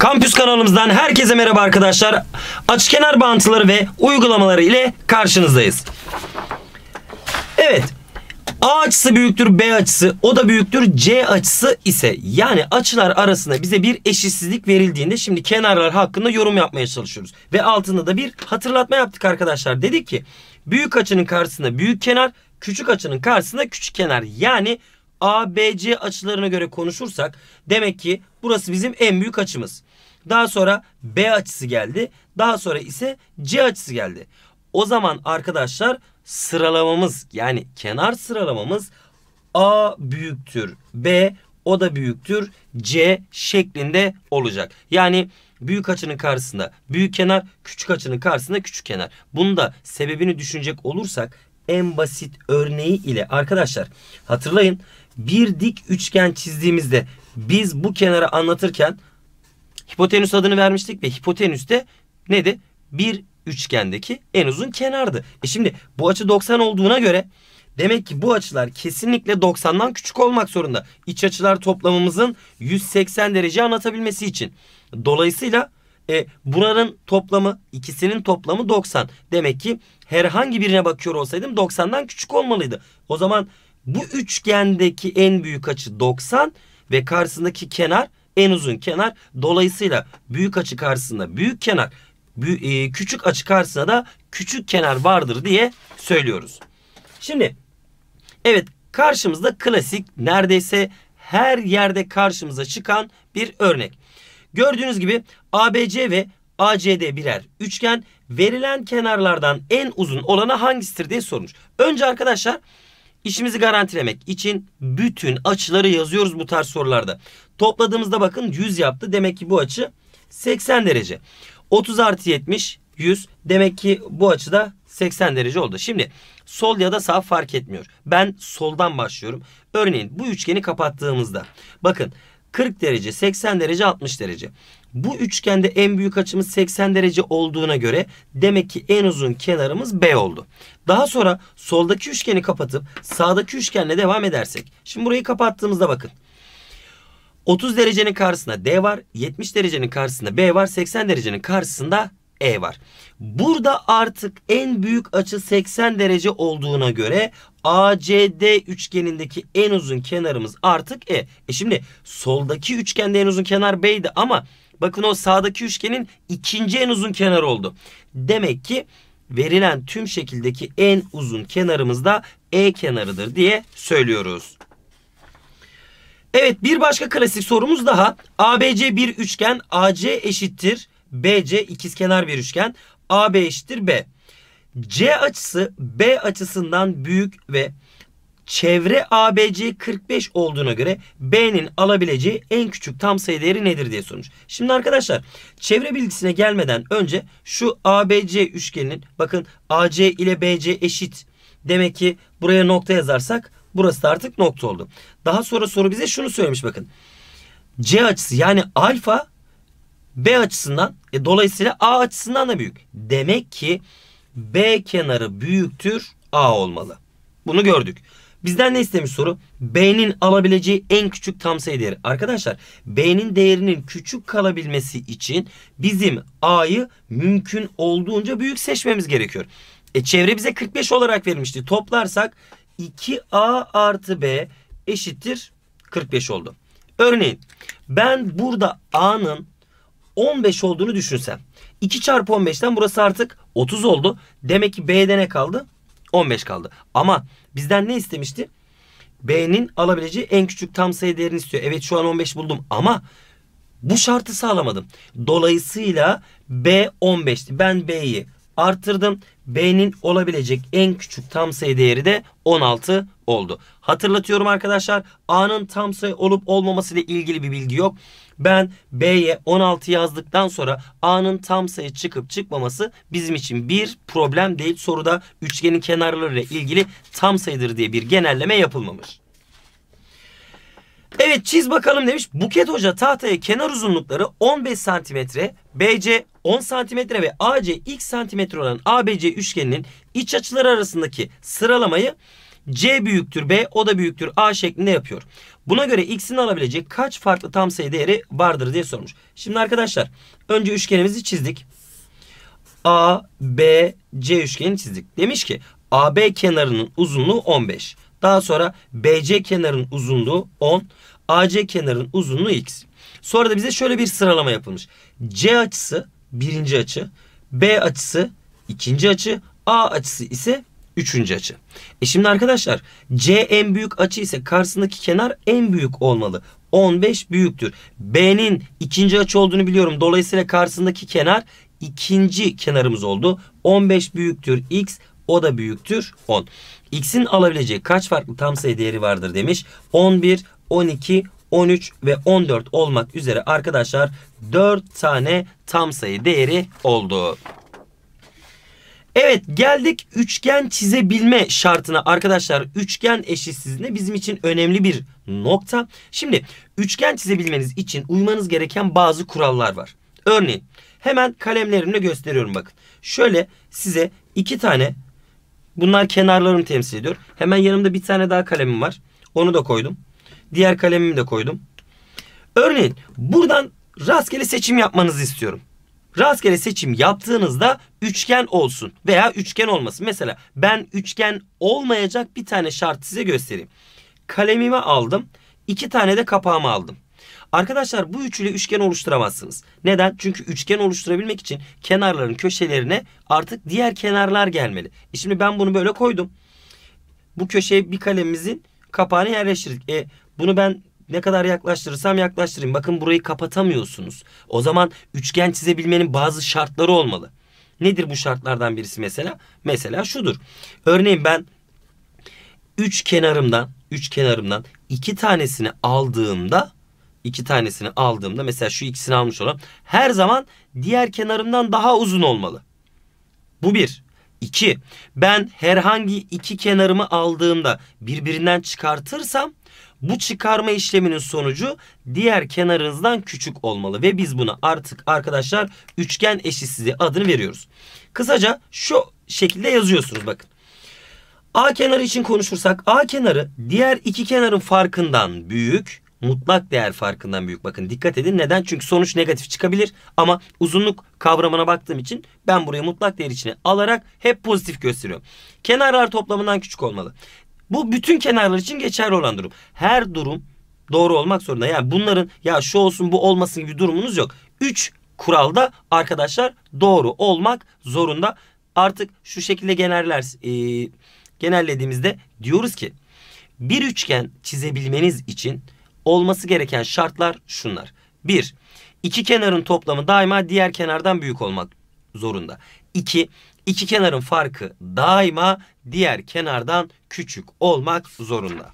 Kampüs kanalımızdan herkese merhaba arkadaşlar. Açık kenar bağıntıları ve uygulamaları ile karşınızdayız. Evet. A açısı büyüktür B açısı, o da büyüktür C açısı ise yani açılar arasında bize bir eşitsizlik verildiğinde şimdi kenarlar hakkında yorum yapmaya çalışıyoruz. Ve altında da bir hatırlatma yaptık arkadaşlar. Dedik ki büyük açının karşısında büyük kenar, küçük açının karşısında küçük kenar. Yani ABC açılarına göre konuşursak demek ki burası bizim en büyük açımız. Daha sonra B açısı geldi. Daha sonra ise C açısı geldi. O zaman arkadaşlar sıralamamız yani kenar sıralamamız A büyüktür B o da büyüktür C şeklinde olacak. Yani büyük açının karşısında büyük kenar küçük açının karşısında küçük kenar. Bunu da sebebini düşünecek olursak en basit örneği ile arkadaşlar hatırlayın bir dik üçgen çizdiğimizde biz bu kenara anlatırken Hipotenüs adını vermiştik ve hipotenüs de neydi? Bir üçgendeki en uzun kenardı. E şimdi bu açı 90 olduğuna göre demek ki bu açılar kesinlikle 90'dan küçük olmak zorunda. İç açılar toplamımızın 180 derece anlatabilmesi için. Dolayısıyla e, buranın toplamı ikisinin toplamı 90. Demek ki herhangi birine bakıyor olsaydım 90'dan küçük olmalıydı. O zaman bu üçgendeki en büyük açı 90 ve karşısındaki kenar en uzun kenar. Dolayısıyla büyük açı karşısında büyük kenar, e, küçük açı karşısında da küçük kenar vardır diye söylüyoruz. Şimdi evet karşımızda klasik neredeyse her yerde karşımıza çıkan bir örnek. Gördüğünüz gibi ABC ve ACD birer üçgen verilen kenarlardan en uzun olana hangisidir diye sormuş. Önce arkadaşlar İşimizi garantilemek için bütün açıları yazıyoruz bu tarz sorularda. Topladığımızda bakın 100 yaptı. Demek ki bu açı 80 derece. 30 artı 70 100. Demek ki bu açıda 80 derece oldu. Şimdi sol ya da sağ fark etmiyor. Ben soldan başlıyorum. Örneğin bu üçgeni kapattığımızda bakın 40 derece, 80 derece, 60 derece. Bu üçgende en büyük açımız 80 derece olduğuna göre demek ki en uzun kenarımız B oldu. Daha sonra soldaki üçgeni kapatıp sağdaki üçgenle devam edersek. Şimdi burayı kapattığımızda bakın. 30 derecenin karşısında D var. 70 derecenin karşısında B var. 80 derecenin karşısında E var. Burada artık en büyük açı 80 derece olduğuna göre ACD üçgenindeki en uzun kenarımız artık E. E şimdi soldaki üçgende en uzun kenar B'ydi ama Bakın o sağdaki üçgenin ikinci en uzun kenar oldu. Demek ki verilen tüm şekildeki en uzun kenarımız da E kenarıdır diye söylüyoruz. Evet bir başka klasik sorumuz daha. ABC bir üçgen, AC eşittir BC ikizkenar bir üçgen, AB eşittir B. C açısı B açısından büyük ve çevre ABC 45 olduğuna göre B'nin alabileceği en küçük tam sayı değeri nedir diye sormuş. Şimdi arkadaşlar çevre bilgisine gelmeden önce şu ABC üçgeninin bakın AC ile BC eşit. Demek ki buraya nokta yazarsak burası da artık nokta oldu. Daha sonra soru bize şunu söylemiş bakın. C açısı yani alfa B açısından e, dolayısıyla A açısından da büyük. Demek ki B kenarı büyüktür A olmalı. Bunu gördük. Bizden ne istemiş soru? B'nin alabileceği en küçük tam sayı değeri. Arkadaşlar B'nin değerinin küçük kalabilmesi için bizim A'yı mümkün olduğunca büyük seçmemiz gerekiyor. E çevre bize 45 olarak vermişti. Toplarsak 2A artı B eşittir 45 oldu. Örneğin ben burada A'nın 15 olduğunu düşünsem. 2 çarpı 15'ten burası artık 30 oldu. Demek ki B'de ne kaldı? 15 kaldı. Ama bizden ne istemişti? B'nin alabileceği en küçük tam sayı değerini istiyor. Evet şu an 15 buldum ama bu şartı sağlamadım. Dolayısıyla B 15'ti. Ben B'yi artırdım. B'nin olabilecek en küçük tam sayı değeri de 16 oldu. Hatırlatıyorum arkadaşlar A'nın tam sayı olup olmaması ile ilgili bir bilgi yok. Ben B'ye 16 yazdıktan sonra A'nın tam sayı çıkıp çıkmaması bizim için bir problem değil. Soruda üçgenin kenarları ile ilgili tam sayıdır diye bir genelleme yapılmamış. Evet çiz bakalım demiş. Buket Hoca tahtaya kenar uzunlukları 15 santimetre, BC 10 santimetre ve AC x santimetre olan ABC üçgeninin iç açıları arasındaki sıralamayı C büyüktür B o da büyüktür A şeklinde yapıyor. Buna göre x'in alabilecek kaç farklı tam sayı değeri vardır diye sormuş. Şimdi arkadaşlar önce üçgenimizi çizdik. A, B, C üçgeni çizdik. Demiş ki AB kenarının uzunluğu 15. Daha sonra BC kenarının uzunluğu 10. AC kenarının uzunluğu x. Sonra da bize şöyle bir sıralama yapılmış. C açısı birinci açı. B açısı ikinci açı. A açısı ise Üçüncü açı. E şimdi arkadaşlar C en büyük açı ise karşısındaki kenar en büyük olmalı. 15 büyüktür. B'nin ikinci açı olduğunu biliyorum. Dolayısıyla karşısındaki kenar ikinci kenarımız oldu. 15 büyüktür X o da büyüktür 10. X'in alabileceği kaç farklı tam sayı değeri vardır demiş. 11, 12, 13 ve 14 olmak üzere arkadaşlar 4 tane tam sayı değeri oldu. Evet geldik üçgen çizebilme şartına arkadaşlar. Üçgen eşitsizliğinde bizim için önemli bir nokta. Şimdi üçgen çizebilmeniz için uymanız gereken bazı kurallar var. Örneğin hemen kalemlerimle gösteriyorum bakın. Şöyle size iki tane bunlar kenarlarını temsil ediyor. Hemen yanımda bir tane daha kalemim var. Onu da koydum. Diğer kalemimi de koydum. Örneğin buradan rastgele seçim yapmanızı istiyorum. Rastgele seçim yaptığınızda üçgen olsun veya üçgen olmasın. Mesela ben üçgen olmayacak bir tane şart size göstereyim. Kalemimi aldım. iki tane de kapağımı aldım. Arkadaşlar bu üçüyle üçgen oluşturamazsınız. Neden? Çünkü üçgen oluşturabilmek için kenarların köşelerine artık diğer kenarlar gelmeli. E şimdi ben bunu böyle koydum. Bu köşeye bir kalemimizin kapağını yerleştirdik. E bunu ben ne kadar yaklaştırırsam yaklaştırayım. Bakın burayı kapatamıyorsunuz. O zaman üçgen çizebilmenin bazı şartları olmalı. Nedir bu şartlardan birisi mesela? Mesela şudur. Örneğin ben üç kenarımdan, üç kenarımdan iki tanesini aldığımda iki tanesini aldığımda mesela şu ikisini almış olan her zaman diğer kenarımdan daha uzun olmalı. Bu bir. 2. Ben herhangi iki kenarımı aldığımda birbirinden çıkartırsam bu çıkarma işleminin sonucu diğer kenarınızdan küçük olmalı. Ve biz buna artık arkadaşlar üçgen eşitsizliği adını veriyoruz. Kısaca şu şekilde yazıyorsunuz bakın. A kenarı için konuşursak A kenarı diğer iki kenarın farkından büyük mutlak değer farkından büyük. Bakın dikkat edin. Neden? Çünkü sonuç negatif çıkabilir ama uzunluk kavramına baktığım için ben burayı mutlak değer içine alarak hep pozitif gösteriyorum. Kenarlar toplamından küçük olmalı. Bu bütün kenarlar için geçerli olan durum. Her durum doğru olmak zorunda. Yani bunların ya şu olsun bu olmasın gibi durumunuz yok. 3 kuralda arkadaşlar doğru olmak zorunda. Artık şu şekilde generler e, genellediğimizde diyoruz ki bir üçgen çizebilmeniz için olması gereken şartlar şunlar. Bir, iki kenarın toplamı daima diğer kenardan büyük olmak zorunda. İki, iki kenarın farkı daima diğer kenardan küçük olmak zorunda.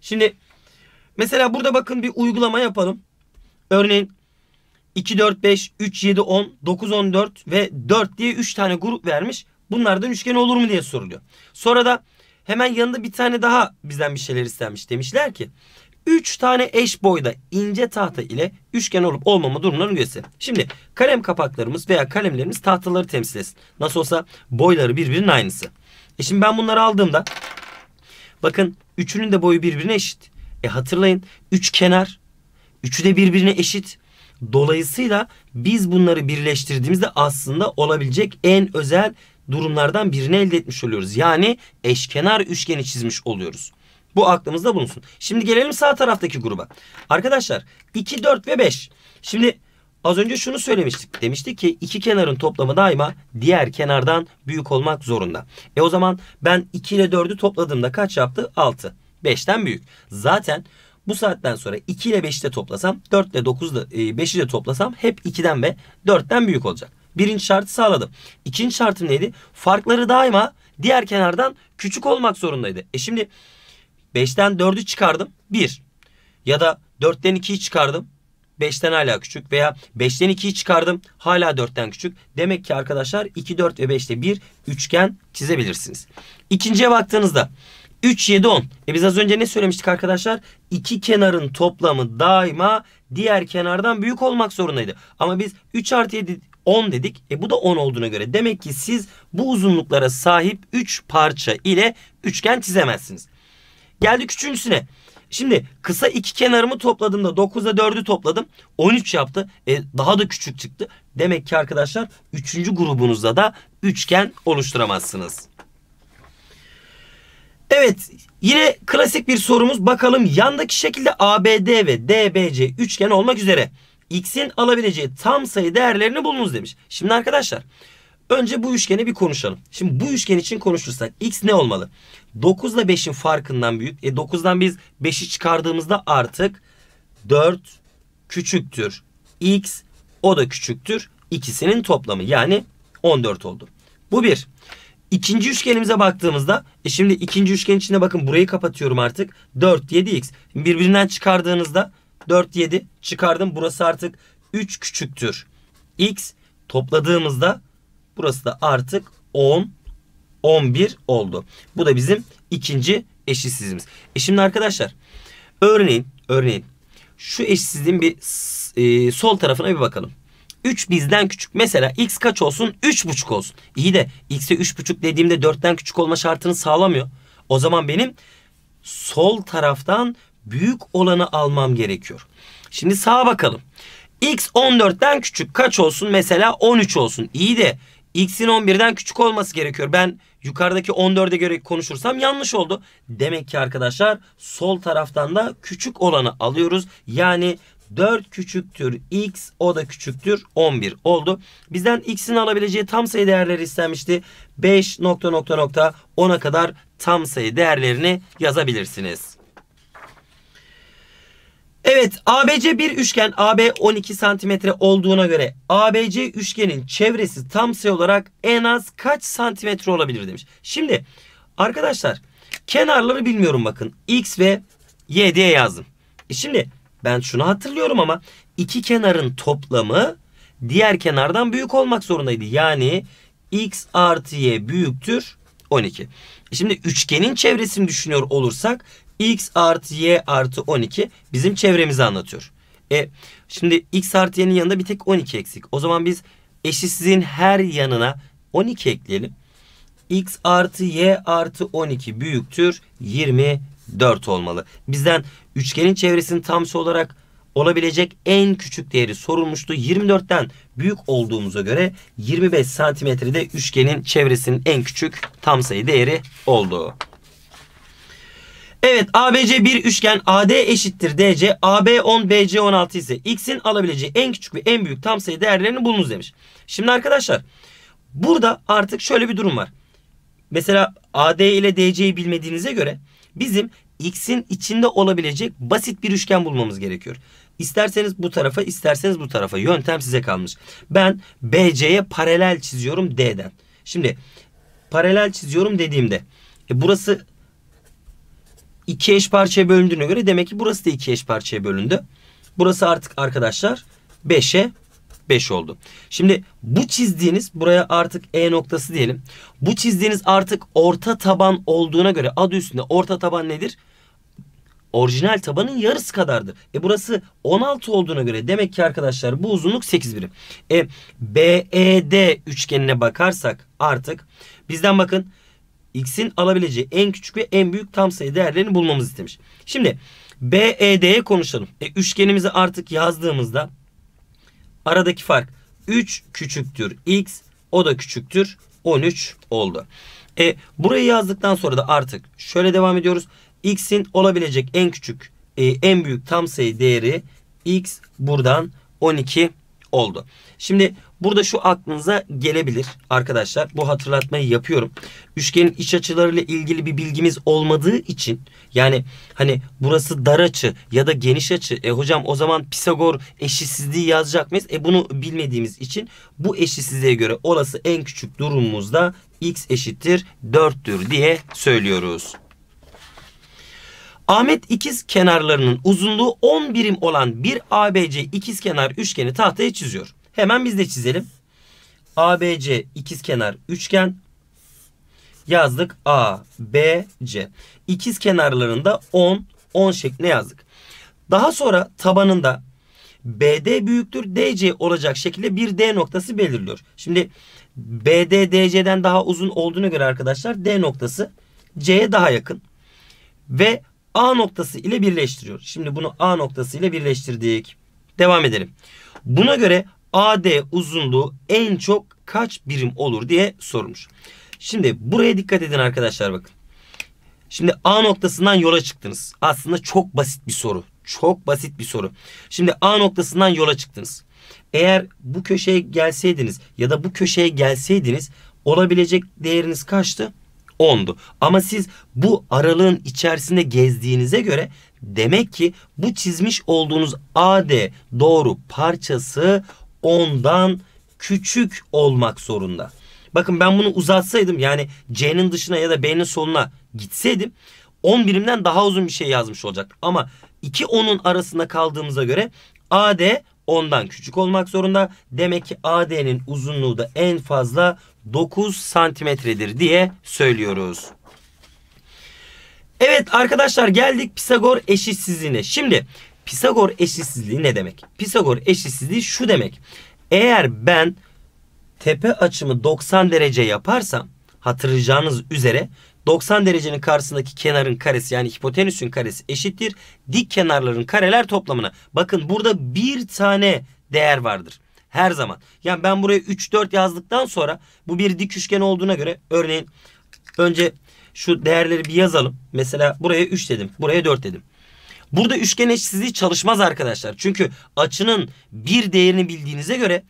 Şimdi mesela burada bakın bir uygulama yapalım. Örneğin 2, 4, 5, 3, 7, 10, 9, 14 ve 4 diye 3 tane grup vermiş. Bunlardan üçgen olur mu diye soruluyor. Sonra da hemen yanında bir tane daha bizden bir şeyler istenmiş. Demişler ki 3 tane eş boyda ince tahta ile üçgen olup olmama durumlarını gösterir. Şimdi kalem kapaklarımız veya kalemlerimiz tahtaları temsil etsin. Nasıl olsa boyları birbirinin aynısı. E şimdi ben bunları aldığımda bakın üçünün de boyu birbirine eşit. E hatırlayın üç kenar üçü de birbirine eşit. Dolayısıyla biz bunları birleştirdiğimizde aslında olabilecek en özel durumlardan birini elde etmiş oluyoruz. Yani eşkenar üçgeni çizmiş oluyoruz. Bu aklımızda bulunsun. Şimdi gelelim sağ taraftaki gruba. Arkadaşlar 2, 4 ve 5. Şimdi az önce şunu söylemiştik. Demiştik ki iki kenarın toplamı daima diğer kenardan büyük olmak zorunda. E o zaman ben 2 ile 4'ü topladığımda kaç yaptı? 6. 5'ten büyük. Zaten bu saatten sonra 2 ile 5'i de toplasam 4 ile 9 ile 5'i e, de toplasam hep 2'den ve 4'ten büyük olacak. Birinci şartı sağladım. İkinci şartım neydi? Farkları daima diğer kenardan küçük olmak zorundaydı. E şimdi 5'ten 4'ü çıkardım 1. Ya da 4'ten 2'yi çıkardım 5'ten hala küçük veya 5'ten 2'yi çıkardım hala 4'ten küçük. Demek ki arkadaşlar 2, 4 ve 5'te bir üçgen çizebilirsiniz. İkinciye baktığınızda 3, 7, 10. E biz az önce ne söylemiştik arkadaşlar? İki kenarın toplamı daima diğer kenardan büyük olmak zorundaydı. Ama biz 3 artı 7, 10 dedik. E bu da 10 olduğuna göre. Demek ki siz bu uzunluklara sahip 3 parça ile üçgen çizemezsiniz. Geldik üçüncüsüne. Şimdi kısa iki kenarımı topladığımda 9'a 4'ü topladım. 13 yaptı. E, daha da küçük çıktı. Demek ki arkadaşlar üçüncü grubunuzda da üçgen oluşturamazsınız. Evet yine klasik bir sorumuz. Bakalım yandaki şekilde ABD ve DBC üçgen olmak üzere x'in alabileceği tam sayı değerlerini bulunuz demiş. Şimdi arkadaşlar Önce bu üçgeni bir konuşalım. Şimdi bu üçgen için konuşursak x ne olmalı? 9 ile 5'in farkından büyük. E 9'dan biz 5'i çıkardığımızda artık 4 küçüktür. x o da küçüktür. İkisinin toplamı yani 14 oldu. Bu bir. İkinci üçgenimize baktığımızda e şimdi ikinci üçgen içinde bakın burayı kapatıyorum artık. 4 7x. Birbirinden çıkardığınızda 4 7 çıkardım. Burası artık 3 küçüktür. x topladığımızda Burası da artık 10, 11 oldu. Bu da bizim ikinci eşitsizliğimiz. E şimdi arkadaşlar örneğin, örneğin şu eşitsizliğin bir e, sol tarafına bir bakalım. 3 bizden küçük. Mesela x kaç olsun? 3,5 olsun. İyi de x'e 3,5 dediğimde 4'ten küçük olma şartını sağlamıyor. O zaman benim sol taraftan büyük olanı almam gerekiyor. Şimdi sağa bakalım. X 14'ten küçük kaç olsun? Mesela 13 olsun. İyi de x'in 11'den küçük olması gerekiyor. Ben yukarıdaki 14'e göre konuşursam yanlış oldu. Demek ki arkadaşlar sol taraftan da küçük olanı alıyoruz. Yani 4 küçüktür x o da küçüktür 11 oldu. Bizden x'in alabileceği tam sayı değerleri istenmişti. 5 nokta nokta nokta 10'a kadar tam sayı değerlerini yazabilirsiniz. Evet ABC bir üçgen AB 12 santimetre olduğuna göre ABC üçgenin çevresi tam sayı olarak en az kaç santimetre olabilir demiş. Şimdi arkadaşlar kenarları bilmiyorum bakın X ve Y diye yazdım. E şimdi ben şunu hatırlıyorum ama iki kenarın toplamı diğer kenardan büyük olmak zorundaydı. Yani X artı Y büyüktür 12. E şimdi üçgenin çevresini düşünüyor olursak x artı y artı 12 bizim çevremizi anlatıyor. E şimdi x artı y'nin yanında bir tek 12 eksik. O zaman biz eşitsizliğin her yanına 12 ekleyelim. x artı y artı 12 büyüktür 24 olmalı. Bizden üçgenin çevresinin tamsi olarak olabilecek en küçük değeri sorulmuştu. 24'ten büyük olduğumuza göre 25 santimetrede üçgenin çevresinin en küçük tam sayı değeri oldu. Evet ABC bir üçgen AD eşittir DC. AB 10 BC 16 ise X'in alabileceği en küçük ve en büyük tam sayı değerlerini bulunuz demiş. Şimdi arkadaşlar burada artık şöyle bir durum var. Mesela AD ile DC'yi bilmediğinize göre bizim X'in içinde olabilecek basit bir üçgen bulmamız gerekiyor. İsterseniz bu tarafa isterseniz bu tarafa yöntem size kalmış. Ben BC'ye paralel çiziyorum D'den. Şimdi paralel çiziyorum dediğimde e burası 2 eş parçaya bölündüğüne göre demek ki burası da iki eş parçaya bölündü. Burası artık arkadaşlar 5'e 5 oldu. Şimdi bu çizdiğiniz buraya artık E noktası diyelim. Bu çizdiğiniz artık orta taban olduğuna göre adı üstünde orta taban nedir? Orijinal tabanın yarısı kadardır. E burası 16 olduğuna göre demek ki arkadaşlar bu uzunluk 8 birim. E BED üçgenine bakarsak artık bizden bakın x'in alabileceği en küçük ve en büyük tam sayı değerlerini bulmamız istemiş. Şimdi BED'ye konuşalım. E, üçgenimizi artık yazdığımızda aradaki fark 3 küçüktür x o da küçüktür 13 oldu. E, burayı yazdıktan sonra da artık şöyle devam ediyoruz. x'in olabilecek en küçük e, en büyük tam sayı değeri x buradan 12 oldu. Şimdi Burada şu aklınıza gelebilir arkadaşlar. Bu hatırlatmayı yapıyorum. Üçgenin iç açılarıyla ilgili bir bilgimiz olmadığı için yani hani burası dar açı ya da geniş açı. E hocam o zaman Pisagor eşitsizliği yazacak mıyız? E bunu bilmediğimiz için bu eşitsizliğe göre olası en küçük durumumuzda x eşittir 4'tür diye söylüyoruz. Ahmet ikiz kenarlarının uzunluğu 10 birim olan bir ABC ikiz kenar üçgeni tahtaya çiziyor. Hemen biz de çizelim. ABC ikizkenar üçgen yazdık. A, B, C. İkiz kenarlarında 10, 10 şeklinde yazdık. Daha sonra tabanında BD büyüktür DC olacak şekilde bir D noktası belirliyor. Şimdi BD DC'den daha uzun olduğuna göre arkadaşlar D noktası C'ye daha yakın. Ve A noktası ile birleştiriyor. Şimdi bunu A noktası ile birleştirdik. Devam edelim. Buna göre AD uzunluğu en çok kaç birim olur diye sormuş. Şimdi buraya dikkat edin arkadaşlar bakın. Şimdi A noktasından yola çıktınız. Aslında çok basit bir soru. Çok basit bir soru. Şimdi A noktasından yola çıktınız. Eğer bu köşeye gelseydiniz ya da bu köşeye gelseydiniz olabilecek değeriniz kaçtı? 10'du. Ama siz bu aralığın içerisinde gezdiğinize göre demek ki bu çizmiş olduğunuz AD doğru parçası 10'dan küçük olmak zorunda. Bakın ben bunu uzatsaydım yani C'nin dışına ya da B'nin sonuna gitseydim 10 birimden daha uzun bir şey yazmış olacaktım. Ama 2 10'un arasında kaldığımıza göre AD 10'dan küçük olmak zorunda. Demek ki AD'nin uzunluğu da en fazla 9 santimetredir diye söylüyoruz. Evet arkadaşlar geldik Pisagor eşitsizliğine. Şimdi Pisagor eşitsizliği ne demek? Pisagor eşitsizliği şu demek. Eğer ben tepe açımı 90 derece yaparsam hatırlayacağınız üzere 90 derecenin karşısındaki kenarın karesi yani hipotenüsün karesi eşittir dik kenarların kareler toplamına. Bakın burada bir tane değer vardır her zaman. Yani ben buraya 3 4 yazdıktan sonra bu bir dik üçgen olduğuna göre örneğin önce şu değerleri bir yazalım. Mesela buraya 3 dedim. Buraya 4 dedim. Burada üçgen eşsizliği çalışmaz arkadaşlar. Çünkü açının bir değerini bildiğinize göre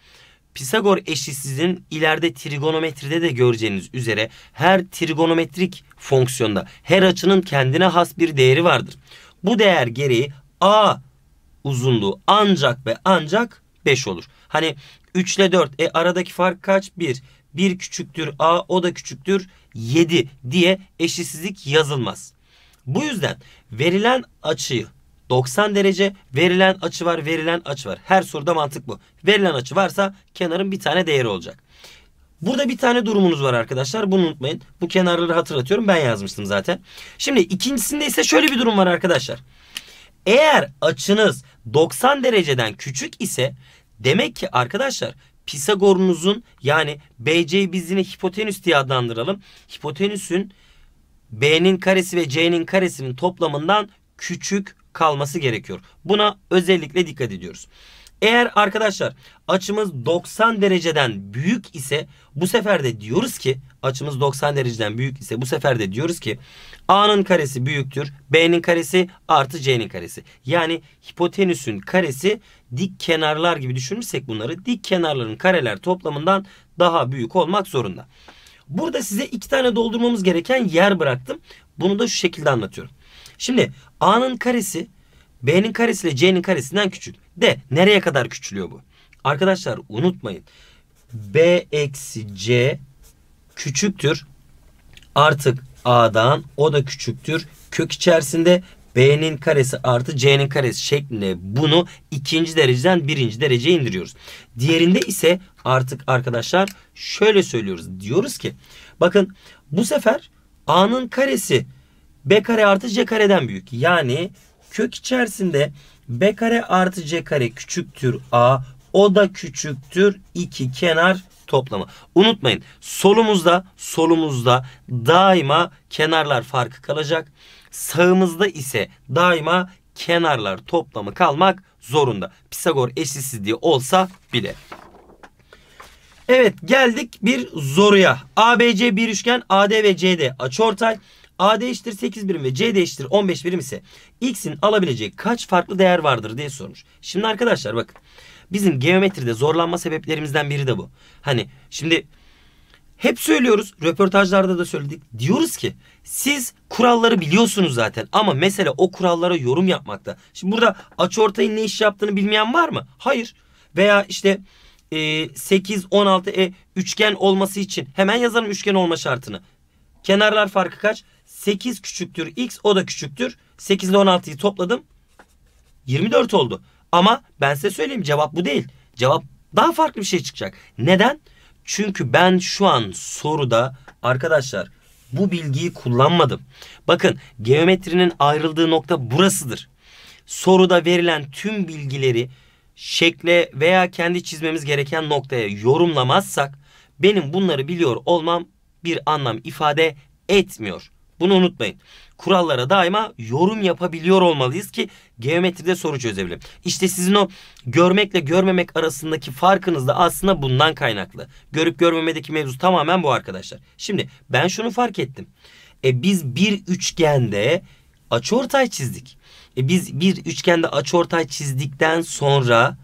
Pisagor eşitsizliğinin ileride trigonometride de göreceğiniz üzere her trigonometrik fonksiyonda her açının kendine has bir değeri vardır. Bu değer gereği A uzunluğu ancak ve ancak 5 olur. Hani 3 ile 4 e aradaki fark kaç? 1. 1 küçüktür A o da küçüktür 7 diye eşitsizlik yazılmaz. Bu yüzden verilen açıyı 90 derece verilen açı var verilen açı var. Her soruda mantık bu. Verilen açı varsa kenarın bir tane değeri olacak. Burada bir tane durumunuz var arkadaşlar. Bunu unutmayın. Bu kenarları hatırlatıyorum. Ben yazmıştım zaten. Şimdi ikincisinde ise şöyle bir durum var arkadaşlar. Eğer açınız 90 dereceden küçük ise demek ki arkadaşlar Pisagor'unuzun yani BC bizini hipotenüs diye adlandıralım. Hipotenüsün B'nin karesi ve C'nin karesinin toplamından küçük kalması gerekiyor. Buna özellikle dikkat ediyoruz. Eğer arkadaşlar açımız 90 dereceden büyük ise bu sefer de diyoruz ki açımız 90 dereceden büyük ise bu sefer de diyoruz ki A'nın karesi büyüktür. B'nin karesi artı C'nin karesi. Yani hipotenüsün karesi dik kenarlar gibi düşünürsek bunları dik kenarların kareler toplamından daha büyük olmak zorunda. Burada size iki tane doldurmamız gereken yer bıraktım. Bunu da şu şekilde anlatıyorum. Şimdi A'nın karesi B'nin karesi ile C'nin karesinden küçük. De nereye kadar küçülüyor bu? Arkadaşlar unutmayın. B eksi C küçüktür. Artık A'dan o da küçüktür. Kök içerisinde B'nin karesi artı C'nin karesi şeklinde bunu ikinci dereceden birinci dereceye indiriyoruz. Diğerinde ise artık arkadaşlar şöyle söylüyoruz. Diyoruz ki bakın bu sefer A'nın karesi b kare artı c kareden büyük. Yani kök içerisinde b kare artı c kare küçüktür a. O da küçüktür 2 kenar toplamı. Unutmayın solumuzda solumuzda daima kenarlar farkı kalacak. Sağımızda ise daima kenarlar toplamı kalmak zorunda. Pisagor eşitsizliği olsa bile. Evet geldik bir zoruya. ABC bir üçgen AD ve CD açıortay. A değiştir 8 birim ve C değiştir 15 birim ise X'in alabileceği kaç farklı değer vardır diye sormuş. Şimdi arkadaşlar bakın. Bizim geometride zorlanma sebeplerimizden biri de bu. Hani şimdi hep söylüyoruz. Röportajlarda da söyledik. Diyoruz ki siz kuralları biliyorsunuz zaten ama mesele o kurallara yorum yapmakta. Şimdi burada açıortayın ne iş yaptığını bilmeyen var mı? Hayır. Veya işte 8, 16, e, üçgen olması için hemen yazalım üçgen olma şartını. Kenarlar farkı kaç? 8 küçüktür x o da küçüktür. 8 ile 16'yı topladım. 24 oldu. Ama ben size söyleyeyim cevap bu değil. Cevap daha farklı bir şey çıkacak. Neden? Çünkü ben şu an soruda arkadaşlar bu bilgiyi kullanmadım. Bakın geometrinin ayrıldığı nokta burasıdır. Soruda verilen tüm bilgileri şekle veya kendi çizmemiz gereken noktaya yorumlamazsak benim bunları biliyor olmam bir anlam ifade etmiyor. Bunu unutmayın. Kurallara daima yorum yapabiliyor olmalıyız ki geometride soru çözebilirim. İşte sizin o görmekle görmemek arasındaki farkınız da aslında bundan kaynaklı. Görüp görmemedeki mevzu tamamen bu arkadaşlar. Şimdi ben şunu fark ettim. E biz bir üçgende açıortay çizdik. E biz bir üçgende açıortay çizdikten sonra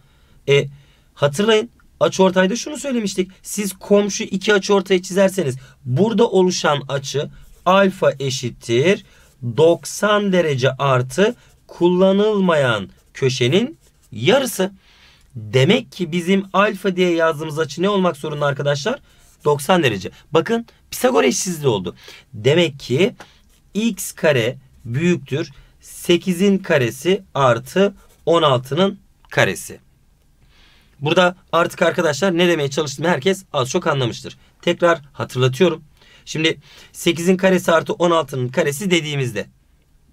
e hatırlayın Açıortayda şunu söylemiştik. Siz komşu iki açıortayı çizerseniz burada oluşan açı alfa eşittir 90 derece artı kullanılmayan köşenin yarısı. Demek ki bizim alfa diye yazdığımız açı ne olmak zorunda arkadaşlar? 90 derece. Bakın Pisagor eşsizliği oldu. Demek ki x kare büyüktür 8'in karesi artı 16'nın karesi. Burada artık arkadaşlar ne demeye çalıştığımı herkes az çok anlamıştır. Tekrar hatırlatıyorum. Şimdi 8'in karesi artı 16'nın karesi dediğimizde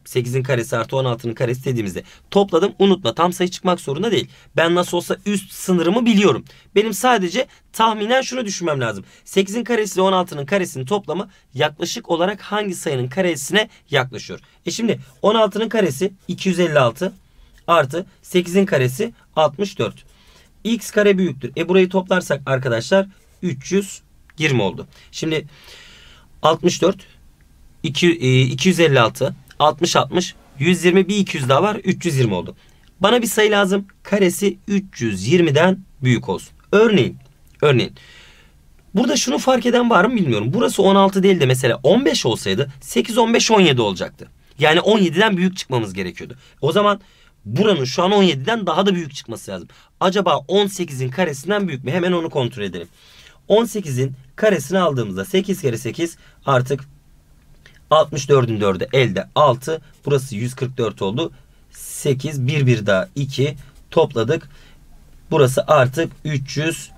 8'in karesi artı 16'nın karesi dediğimizde topladım unutma tam sayı çıkmak zorunda değil. Ben nasıl olsa üst sınırımı biliyorum. Benim sadece tahminen şunu düşünmem lazım. 8'in karesi ile 16'nın karesinin toplamı yaklaşık olarak hangi sayının karesine yaklaşıyor? E şimdi 16'nın karesi 256 artı 8'in karesi 64 x kare büyüktür. E burayı toplarsak arkadaşlar 320 oldu. Şimdi 64 2, 256 60 60 120 bir 200 daha var 320 oldu. Bana bir sayı lazım. Karesi 320'den büyük olsun. Örneğin örneğin Burada şunu fark eden var mı bilmiyorum. Burası 16 değil de mesela 15 olsaydı 8, 15, 17 olacaktı. Yani 17'den büyük çıkmamız gerekiyordu. O zaman buranın şu an 17'den daha da büyük çıkması lazım. Acaba 18'in karesinden büyük mü? Hemen onu kontrol edelim. 18'in karesini aldığımızda 8 kere 8 artık 64'ün 4'ü elde 6. Burası 144 oldu. 8 1 1 daha 2 topladık. Burası artık 304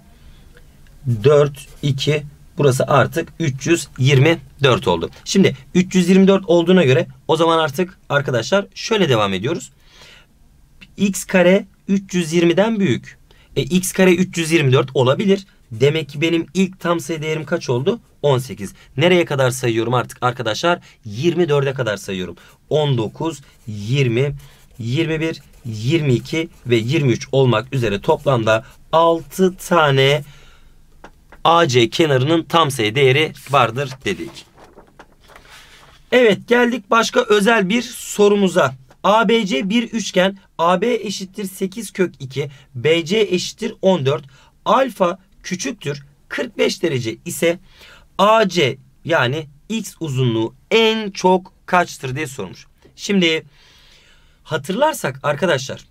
2 burası artık 324 oldu. Şimdi 324 olduğuna göre o zaman artık arkadaşlar şöyle devam ediyoruz x kare 320'den büyük. E x kare 324 olabilir. Demek ki benim ilk tam sayı değerim kaç oldu? 18. Nereye kadar sayıyorum artık arkadaşlar? 24'e kadar sayıyorum. 19, 20, 21, 22 ve 23 olmak üzere toplamda 6 tane AC kenarının tam sayı değeri vardır dedik. Evet geldik başka özel bir sorumuza. ABC bir üçgen. AB eşittir 8 kök 2. BC eşittir 14. Alfa küçüktür 45 derece ise AC yani X uzunluğu en çok kaçtır diye sormuş. Şimdi hatırlarsak arkadaşlar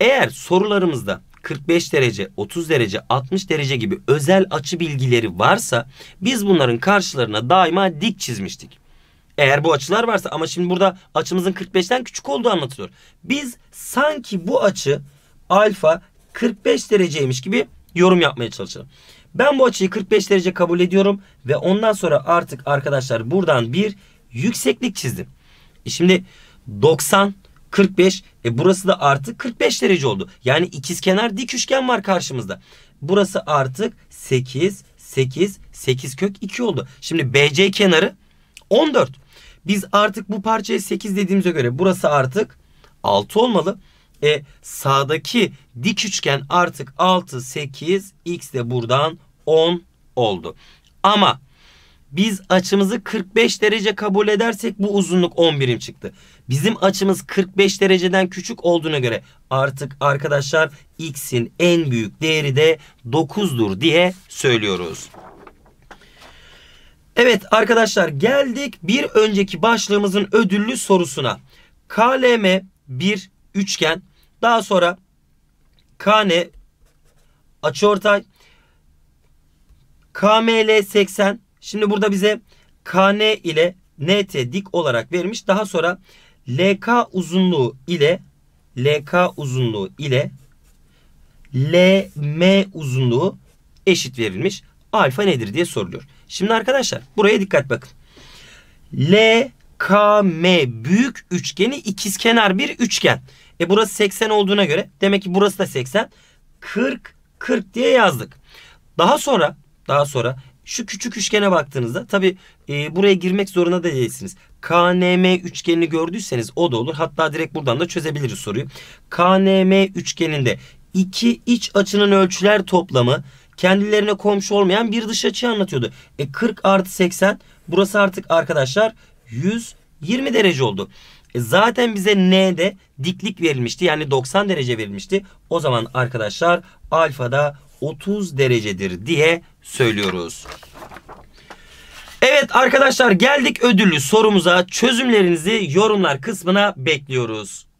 eğer sorularımızda 45 derece, 30 derece, 60 derece gibi özel açı bilgileri varsa biz bunların karşılarına daima dik çizmiştik. Eğer bu açılar varsa ama şimdi burada açımızın 45'ten küçük olduğu anlatılıyor. Biz sanki bu açı alfa 45 dereceymiş gibi yorum yapmaya çalışalım. Ben bu açıyı 45 derece kabul ediyorum ve ondan sonra artık arkadaşlar buradan bir yükseklik çizdim. E şimdi 90 45 e burası da artık 45 derece oldu. Yani ikizkenar dik üçgen var karşımızda. Burası artık 8 8 8 kök 2 oldu. Şimdi BC kenarı 14. Biz artık bu parçaya 8 dediğimize göre burası artık 6 olmalı. E, sağdaki dik üçgen artık 6, 8, x de buradan 10 oldu. Ama biz açımızı 45 derece kabul edersek bu uzunluk 10 birim çıktı. Bizim açımız 45 dereceden küçük olduğuna göre artık arkadaşlar x'in en büyük değeri de 9'dur diye söylüyoruz. Evet arkadaşlar geldik bir önceki başlığımızın ödüllü sorusuna. KLM bir üçgen daha sonra KN açıortay KML 80 şimdi burada bize KN ile NT dik olarak vermiş. Daha sonra LK uzunluğu ile LK uzunluğu ile LM uzunluğu eşit verilmiş alfa nedir diye soruluyor. Şimdi arkadaşlar buraya dikkat bakın. L, K, M büyük üçgeni ikizkenar bir üçgen. E burası 80 olduğuna göre demek ki burası da 80. 40, 40 diye yazdık. Daha sonra daha sonra şu küçük üçgene baktığınızda tabi e, buraya girmek zorunda da değilsiniz. KNM üçgenini gördüyseniz o da olur. Hatta direkt buradan da çözebiliriz soruyu. KNM üçgeninde iki iç açının ölçüler toplamı kendilerine komşu olmayan bir dış açıyı anlatıyordu. E 40 artı 80 burası artık arkadaşlar 120 derece oldu. E zaten bize N'de diklik verilmişti. Yani 90 derece verilmişti. O zaman arkadaşlar alfada 30 derecedir diye söylüyoruz. Evet arkadaşlar geldik ödüllü sorumuza. Çözümlerinizi yorumlar kısmına bekliyoruz.